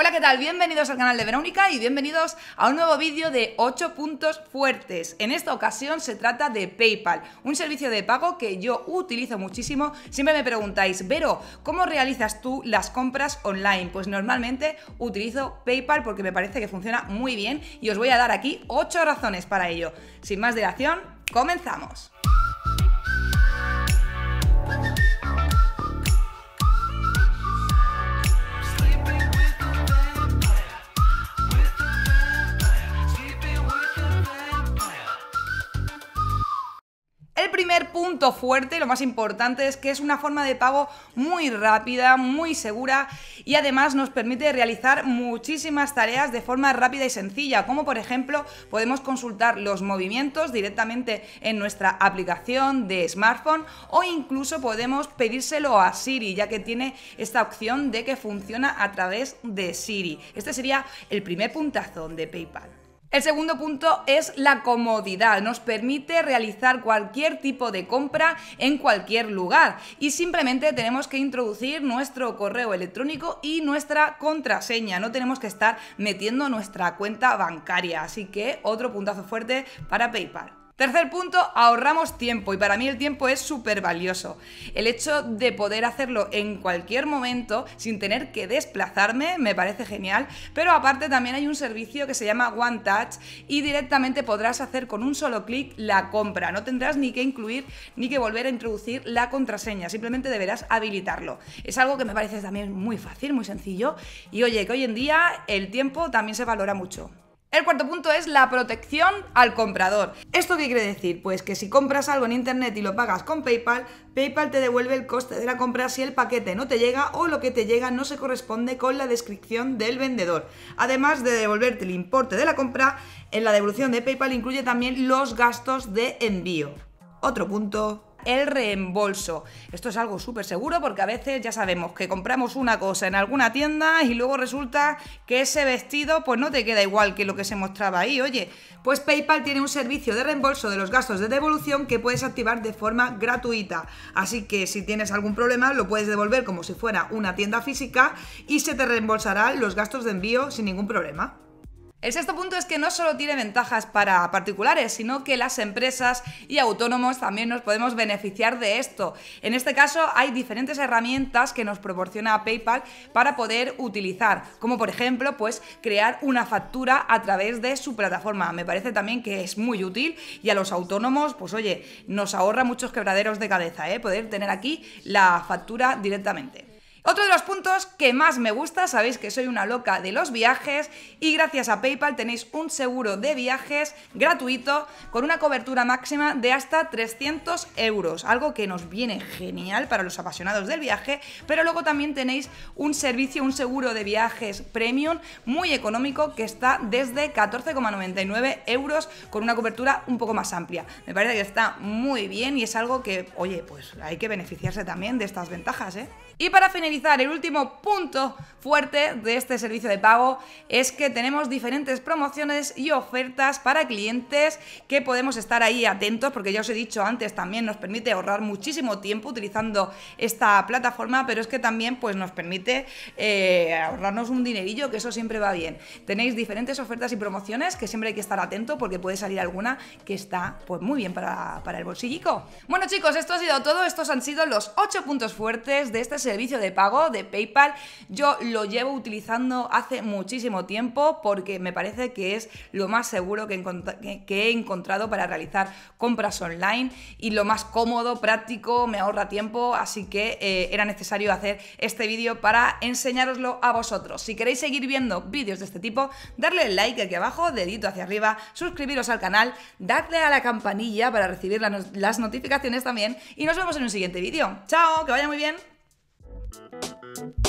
Hola, ¿qué tal? Bienvenidos al canal de Verónica y bienvenidos a un nuevo vídeo de 8 puntos fuertes. En esta ocasión se trata de PayPal, un servicio de pago que yo utilizo muchísimo. Siempre me preguntáis, Vero, ¿cómo realizas tú las compras online? Pues normalmente utilizo PayPal porque me parece que funciona muy bien y os voy a dar aquí 8 razones para ello. Sin más dilación, comenzamos. primer punto fuerte, lo más importante, es que es una forma de pago muy rápida, muy segura y además nos permite realizar muchísimas tareas de forma rápida y sencilla, como por ejemplo podemos consultar los movimientos directamente en nuestra aplicación de smartphone o incluso podemos pedírselo a Siri, ya que tiene esta opción de que funciona a través de Siri. Este sería el primer puntazo de PayPal. El segundo punto es la comodidad. Nos permite realizar cualquier tipo de compra en cualquier lugar y simplemente tenemos que introducir nuestro correo electrónico y nuestra contraseña. No tenemos que estar metiendo nuestra cuenta bancaria. Así que otro puntazo fuerte para PayPal. Tercer punto, ahorramos tiempo y para mí el tiempo es súper valioso. El hecho de poder hacerlo en cualquier momento sin tener que desplazarme me parece genial, pero aparte también hay un servicio que se llama One Touch y directamente podrás hacer con un solo clic la compra. No tendrás ni que incluir ni que volver a introducir la contraseña, simplemente deberás habilitarlo. Es algo que me parece también muy fácil, muy sencillo y oye, que hoy en día el tiempo también se valora mucho. El cuarto punto es la protección al comprador. ¿Esto qué quiere decir? Pues que si compras algo en internet y lo pagas con PayPal, PayPal te devuelve el coste de la compra si el paquete no te llega o lo que te llega no se corresponde con la descripción del vendedor. Además de devolverte el importe de la compra, en la devolución de PayPal incluye también los gastos de envío. Otro punto, el reembolso. Esto es algo súper seguro porque a veces ya sabemos que compramos una cosa en alguna tienda y luego resulta que ese vestido pues no te queda igual que lo que se mostraba ahí. Oye, pues PayPal tiene un servicio de reembolso de los gastos de devolución que puedes activar de forma gratuita. Así que si tienes algún problema lo puedes devolver como si fuera una tienda física y se te reembolsarán los gastos de envío sin ningún problema. El sexto punto es que no solo tiene ventajas para particulares, sino que las empresas y autónomos también nos podemos beneficiar de esto. En este caso hay diferentes herramientas que nos proporciona PayPal para poder utilizar, como por ejemplo, pues crear una factura a través de su plataforma. Me parece también que es muy útil y a los autónomos, pues oye, nos ahorra muchos quebraderos de cabeza, ¿eh? poder tener aquí la factura directamente. Otro de los puntos que más me gusta, sabéis que soy una loca de los viajes y gracias a PayPal tenéis un seguro de viajes gratuito con una cobertura máxima de hasta 300 euros, algo que nos viene genial para los apasionados del viaje, pero luego también tenéis un servicio, un seguro de viajes premium muy económico que está desde 14,99 euros con una cobertura un poco más amplia. Me parece que está muy bien y es algo que, oye, pues hay que beneficiarse también de estas ventajas, ¿eh? Y para finalizar, el último punto fuerte de este servicio de pago es que tenemos diferentes promociones y ofertas para clientes que podemos estar ahí atentos porque ya os he dicho antes también nos permite ahorrar muchísimo tiempo utilizando esta plataforma pero es que también pues nos permite eh, ahorrarnos un dinerillo que eso siempre va bien tenéis diferentes ofertas y promociones que siempre hay que estar atento porque puede salir alguna que está pues muy bien para, el bolsillico bueno chicos esto ha sido todo estos han sido los ocho puntos fuertes de este servicio de pago pago de PayPal. Yo lo llevo utilizando hace muchísimo tiempo porque me parece que es lo más seguro que, he encontrado para realizar compras online y lo más cómodo, práctico, me ahorra tiempo, así que eh, era necesario hacer este vídeo para enseñároslo a vosotros. Si queréis seguir viendo vídeos de este tipo, darle like aquí abajo, dedito hacia arriba, suscribiros al canal, darle a la campanilla para recibir las notificaciones también y nos vemos en un siguiente vídeo. ¡Chao! ¡Que vaya muy bien! Thank you.